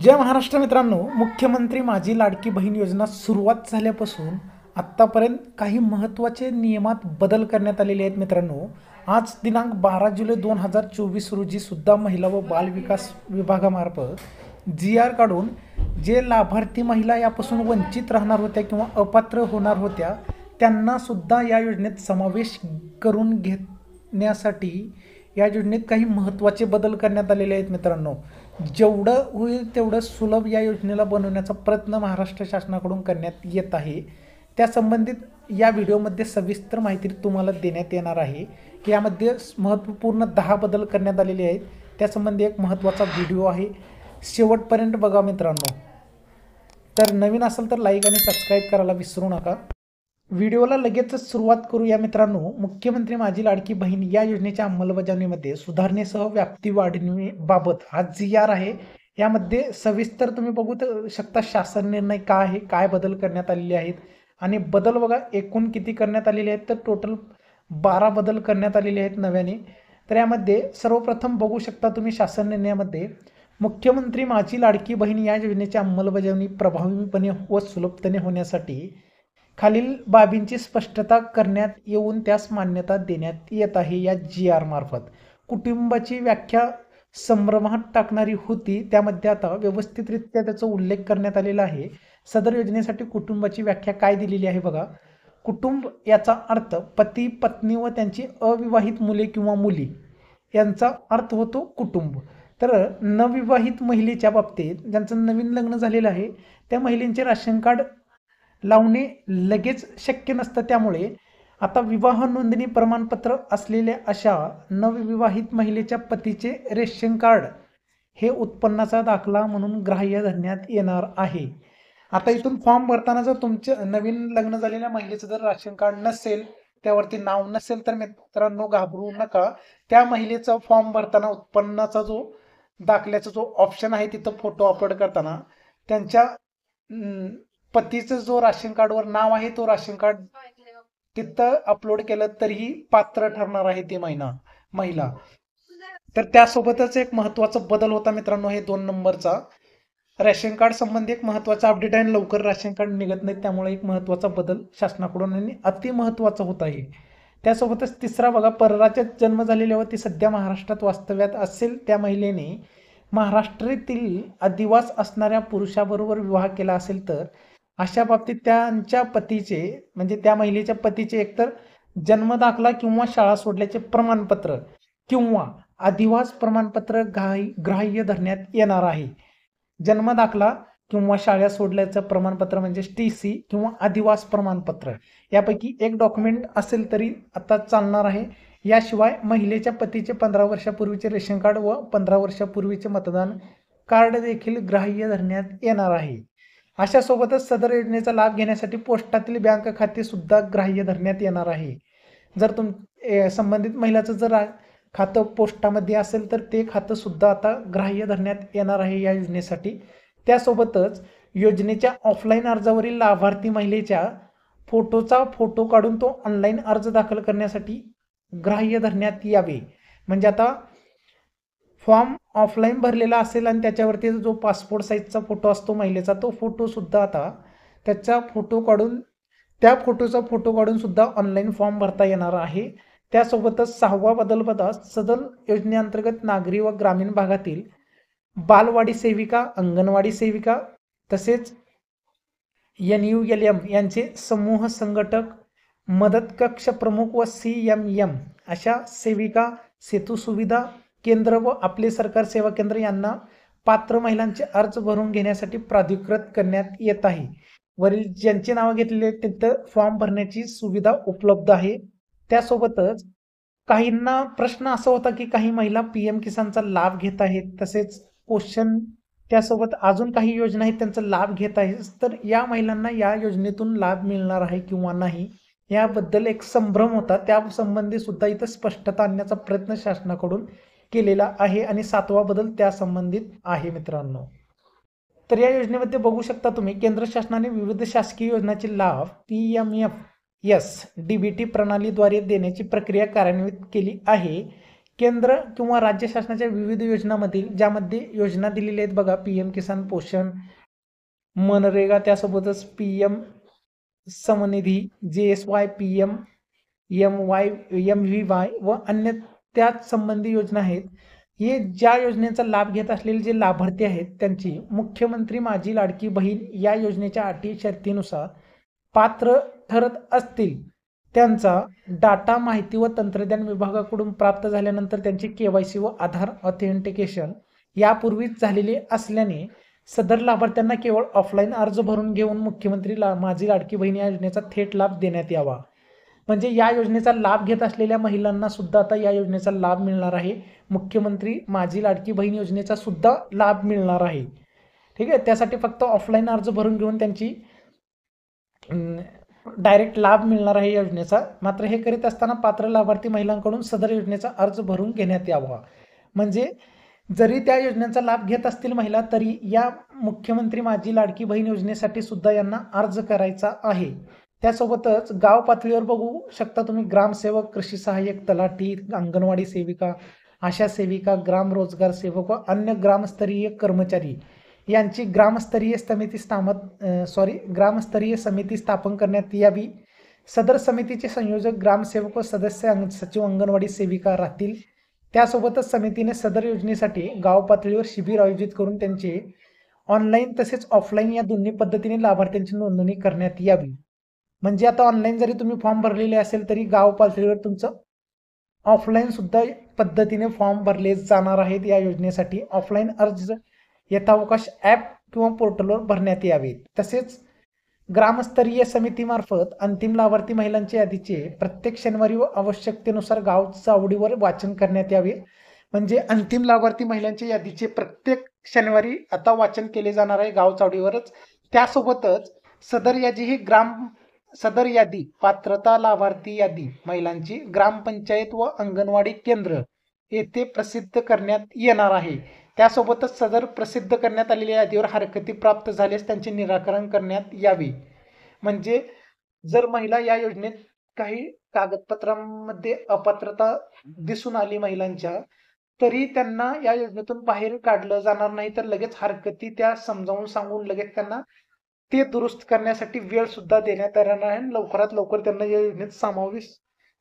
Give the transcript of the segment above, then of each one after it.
जय महाराष्ट्र मित्रांनो मुख्यमंत्री माझी लाडकी बहीण योजना सुरुवात झाल्यापासून आत्तापर्यंत काही महत्त्वाचे नियमात बदल करण्यात आलेले आहेत मित्रांनो आज दिनांक बारा जुलै दोन हजार चोवीस रोजी सुद्धा महिला व बाल विकास विभागामार्फत जी आर काढून जे लाभार्थी महिला यापासून वंचित राहणार होत्या किंवा अपात्र होणार होत्या त्यांनासुद्धा या योजनेत समावेश करून घेण्यासाठी या योजनेत काही महत्त्वाचे बदल करण्यात आलेले आहेत मित्रांनो जेवढं होईल तेवढं सुलभ या योजनेला बनवण्याचा प्रयत्न महाराष्ट्र शासनाकडून करण्यात येत आहे त्या संबंधित या व्हिडिओमध्ये सविस्तर माहिती तुम्हाला देण्यात येणार आहे की यामध्ये महत्त्वपूर्ण दहा बदल करण्यात आलेले आहेत त्यासंबंधी एक महत्त्वाचा व्हिडिओ आहे शेवटपर्यंत बघा मित्रांनो तर नवीन असेल तर लाईक आणि सबस्क्राईब करायला विसरू नका व्हिडिओला लगेचच सुरुवात करूया मित्रांनो मुख्यमंत्री माझी लाडकी बहीण या योजनेच्या अंमलबजावणीमध्ये सुधारणेसह व्याप्ती वाढणीबाबत हा जी आर आहे यामध्ये सविस्तर तुम्ही बघू शकता शासन निर्णय काय आहे काय बदल करण्यात आलेले आहेत आणि बदल बघा एकूण किती करण्यात आलेले आहेत तर टोटल बारा बदल करण्यात आलेले आहेत नव्याने तर यामध्ये सर्वप्रथम बघू शकता तुम्ही शासन निर्णयामध्ये मुख्यमंत्री माझी लाडकी बहीण या योजनेच्या अंमलबजावणी प्रभावीपणे व सुलभतेने होण्यासाठी खालील बाबींची स्पष्टता करण्यात येऊन त्यास मान्यता देण्यात येत आहे या जी आर मार्फत कुटुंबाची व्याख्या संभ्रमात टाकणारी होती त्यामध्ये आता व्यवस्थितरित्या त्याचा उल्लेख करण्यात आलेला आहे सदर योजनेसाठी कुटुंबाची व्याख्या काय दिलेली आहे बघा कुटुंब याचा अर्थ पती पत्नी व त्यांची अविवाहित मुले किंवा मुली यांचा अर्थ होतो कुटुंब तर नवविवाहित महिलेच्या बाबतीत ज्यांचं नवीन लग्न झालेलं आहे त्या महिलेंचे राशन कार्ड लावणे लगेच शक्य नसतं त्यामुळे आता विवाह नोंदणी प्रमाणपत्र असलेल्या अशा नवविवाहित महिलेच्या पतीचे रेशन कार्ड हे उत्पन्नाचा दाखला म्हणून ग्राह्य धरण्यात येणार आहे आता इथून फॉर्म भरताना जर तुमचे नवीन लग्न झालेल्या महिलेचं जर राशन कार्ड नसेल त्यावरती नाव नसेल तर मित्रांनो घाबरू नका त्या महिलेचा फॉर्म भरताना उत्पन्नाचा जो दाखल्याचा जो ऑप्शन आहे तिथं फोटो अपलोड करताना त्यांच्या पतीचं जो राशन कार्डवर नाव आहे तो राशन कार्ड तिथं अपलोड केलं तरीही पात्र ठरणार आहे ती महिना महिला तर त्यासोबतच एक महत्वाचा बदल होता मित्रांनो हे दोन नंबरचा राशन कार्ड संबंधी एक महत्वाचा अपडेट आहे लवकर राशन कार्ड निघत नाही त्यामुळे एक महत्वाचा बदल शासनाकडून आणि अति होत आहे त्यासोबतच तिसरा बघा परराज्यात जन्म झालेल्या व ती सध्या महाराष्ट्रात वास्तव्यात असेल त्या महिलेने महाराष्ट्रातील अधिवास असणाऱ्या पुरुषाबरोबर विवाह केला असेल तर अशा बाबतीत त्यांच्या पतीचे म्हणजे त्या महिलेच्या पतीचे एकतर जन्मदाखला किंवा शाळा सोडल्याचे प्रमाणपत्र किंवा अधिवास प्रमाणपत्र ग्राह्य धरण्यात येणार आहे जन्मदाखला किंवा शाळा सोडल्याचं प्रमाणपत्र म्हणजे टी सी किंवा अधिवास प्रमाणपत्र यापैकी एक डॉक्युमेंट असेल तरी आता चालणार आहे याशिवाय महिलेच्या पतीचे पंधरा वर्षापूर्वीचे रेशन कार्ड व पंधरा वर्षापूर्वीचे मतदान कार्ड देखील ग्राह्य धरण्यात येणार आहे सोबतच सदर योजनेचा लाभ घेण्यासाठी पोस्टातील बँक खाते सुद्धा ग्राह्य धरण्यात येणार आहे जर तुम संबंधित महिलाचं जर खातं पोस्टामध्ये असेल तर ते खातं सुद्धा आता ग्राह्य धरण्यात येणार आहे या योजनेसाठी त्यासोबतच योजनेच्या ऑफलाईन अर्जावरील लाभार्थी महिलेच्या फोटोचा फोटो काढून तो ऑनलाईन अर्ज दाखल करण्यासाठी ग्राह्य धरण्यात यावे म्हणजे आता फॉर्म ऑफलाईन भरलेला असेल आणि त्याच्यावरती जो पासपोर्ट साईजचा फोटो असतो महिलेचा तो फोटोसुद्धा आता त्याचा फोटो काढून त्या फोटोचा फोटो काढूनसुद्धा ऑनलाईन फॉर्म भरता येणार आहे त्यासोबतच सहावा बदल बदल सदन योजनेअंतर्गत नागरी व ग्रामीण भागातील बालवाडी सेविका अंगणवाडी सेविका तसेच एन यू एल एम यांचे समूह संघटक मदत कक्ष प्रमुख व सी एम एम अशा सेविका सेतू सुविधा केंद्र व आपले सरकार सेवा केंद्र यांना पात्र महिलांचे अर्ज भरून घेण्यासाठी प्राधिकृत करण्यात येत आहे वरील ज्यांची नावं घेतलेली आहेत तिथं फॉर्म भरण्याची सुविधा उपलब्ध आहे त्यासोबतच काहींना प्रश्न असा होता की काही महिला पी एम किसानचा लाभ घेत आहेत तसेच पोषण त्यासोबत अजून काही योजना आहेत त्यांचा लाभ घेत आहेत तर या महिलांना या योजनेतून लाभ मिळणार आहे किंवा नाही याबद्दल एक संभ्रम होता त्या संबंधी सुद्धा इथं स्पष्टता आणण्याचा प्रयत्न शासनाकडून केलेला आहे आणि सातवा बदल त्या संबंधित आहे मित्रांनो तर या योजनेमध्ये बघू शकता तुम्ही केंद्र शासनाने विविध शासकीय योजनाचे लाभ P M F S D B T प्रणालीद्वारे देण्याची प्रक्रिया कार्यान्वित केली आहे केंद्र किंवा राज्य शासनाच्या विविध योजनांमधील ज्यामध्ये योजना दिलेल्या आहेत बघा पी एम किसान पोषण मनरेगा त्यासोबतच पी एम समनिधी J S Y P M M Y M V Y व अन्य त्याच संबंधी योजना आहेत हे ज्या योजनेचा लाभ घेत असलेले जे लाभार्थी आहेत त्यांची मुख्यमंत्री माझी लाडकी बहीण या योजनेच्या अटी शर्तीनुसार पात्र ठरत असतील त्यांचा डाटा माहिती व तंत्रज्ञान विभागाकडून प्राप्त झाल्यानंतर त्यांची सी व आधार ऑथेंटिकेशन यापूर्वीच झालेली असल्याने सदर लाभार्थ्यांना केवळ ऑफलाईन अर्ज भरून घेऊन मुख्यमंत्री ला माझी लाडकी बहीण या योजनेचा थेट लाभ देण्यात यावा म्हणजे या योजनेचा लाभ घेत असलेल्या महिलांना सुद्धा आता या योजनेचा लाभ मिळणार आहे मुख्यमंत्री माझी लाडकी बहीण योजनेचा सुद्धा लाभ मिळणार आहे ठीक आहे त्यासाठी फक्त ऑफलाईन अर्ज भरून घेऊन त्यांची डायरेक्ट लाभ मिळणार आहे या योजनेचा मात्र हे करीत असताना पात्र लाभार्थी महिलांकडून सदर योजनेचा अर्ज भरून घेण्यात यावा म्हणजे जरी त्या योजनेचा लाभ घेत असतील महिला तरी या मुख्यमंत्री माझी लाडकी बहीण योजनेसाठी सुद्धा यांना अर्ज करायचा आहे त्यासोबतच गाव पातळीवर बघू शकता तुम्ही ग्रामसेवक कृषी सहाय्यक तलाठी अंगणवाडी सेविका आशा सेविका ग्राम रोजगार सेवक व अन्य ग्रामस्तरीय कर्मचारी यांची ग्रामस्तरीय समिती स्थापत सॉरी ग्रामस्तरीय समिती स्थापन करण्यात यावी सदर समितीचे संयोजक ग्रामसेवक व सदस्य अंग सचिव अंगणवाडी सेविका राहतील त्यासोबतच समितीने सदर योजनेसाठी गाव पातळीवर शिबिर आयोजित करून त्यांचे ऑनलाईन तसेच ऑफलाईन या दोन्ही पद्धतीने लाभार्थ्यांची नोंदणी करण्यात यावी म्हणजे आता ऑनलाईन जरी तुम्ही फॉर्म भरलेले असेल तरी गाव पातळीवर तुमचं ऑफलाईन सुद्धा पद्धतीने फॉर्म भरले जाणार आहेत या योजनेसाठी ऑफलाईन अर्ज यथावकाश ॲप किंवा पोर्टलवर भरण्यात यावेत तसेच ग्रामस्तरीय समितीमार्फत अंतिम लाभार्थी महिलांच्या यादीचे प्रत्येक शनिवारी व आवश्यकतेनुसार गाव चावडीवर वाचन करण्यात यावे म्हणजे अंतिम लाभार्थी महिलांच्या यादीचे प्रत्येक शनिवारी आता वाचन केले जाणार आहे गाव चावडीवरच त्यासोबतच सदर यादी ही ग्राम सदर यादी पात्रता लाभार्थी यादी महिलांची ग्रामपंचायत व अंगणवाडी केंद्र येथे प्रसिद्ध करण्यात येणार आहे त्यासोबतच सदर प्रसिद्ध करण्यात आलेल्या यादीवर हरकती प्राप्त झाल्यास त्यांचे निराकरण करण्यात यावे म्हणजे जर महिला या योजनेत काही कागदपत्रांमध्ये अपात्रता दिसून आली महिलांच्या तरी त्यांना या योजनेतून बाहेर काढलं जाणार नाही तर लगेच हरकती त्या समजावून सांगून लगेच त्यांना ते दुरुस्त करण्यासाठी वेळ सुद्धा देण्यात येणार आहे आणि लवकरात लवकर त्यांना या योजनेत सामावी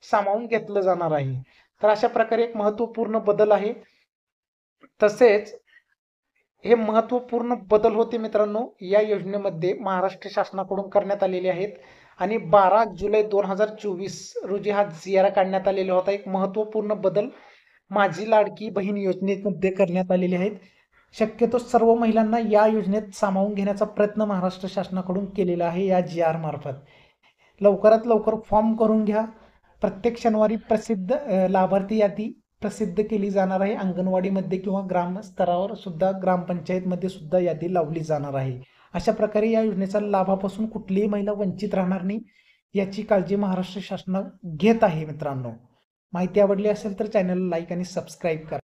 सामावून घेतलं जाणार आहे तर अशा प्रकारे एक महत्वपूर्ण बदल आहे तसेच हे महत्वपूर्ण बदल होते मित्रांनो या योजनेमध्ये महाराष्ट्र शासनाकडून करण्यात आलेले आहेत आणि बारा जुलै दोन हजार चोवीस रोजी हा जियारा काढण्यात आलेला होता एक महत्वपूर्ण बदल माझी लाडकी बहीण योजनेमध्ये करण्यात आलेले आहेत शक्यतो सर्व महिलांना या योजनेत सामावून घेण्याचा प्रयत्न महाराष्ट्र शासनाकडून केलेला आहे या जी आर मार्फत लवकरात लवकर फॉर्म करून घ्या प्रत्येक शनिवारी प्रसिद्ध लाभार्थी यादी प्रसिद्ध केली जाणार आहे अंगणवाडीमध्ये किंवा ग्रामस्तरावर सुद्धा ग्रामपंचायतमध्ये सुद्धा यादी लावली जाणार आहे अशा प्रकारे या योजनेचा लाभापासून कुठलीही महिला वंचित राहणार नाही याची काळजी महाराष्ट्र शासन घेत आहे मित्रांनो माहिती आवडली असेल तर चॅनलला लाईक आणि सबस्क्राईब करा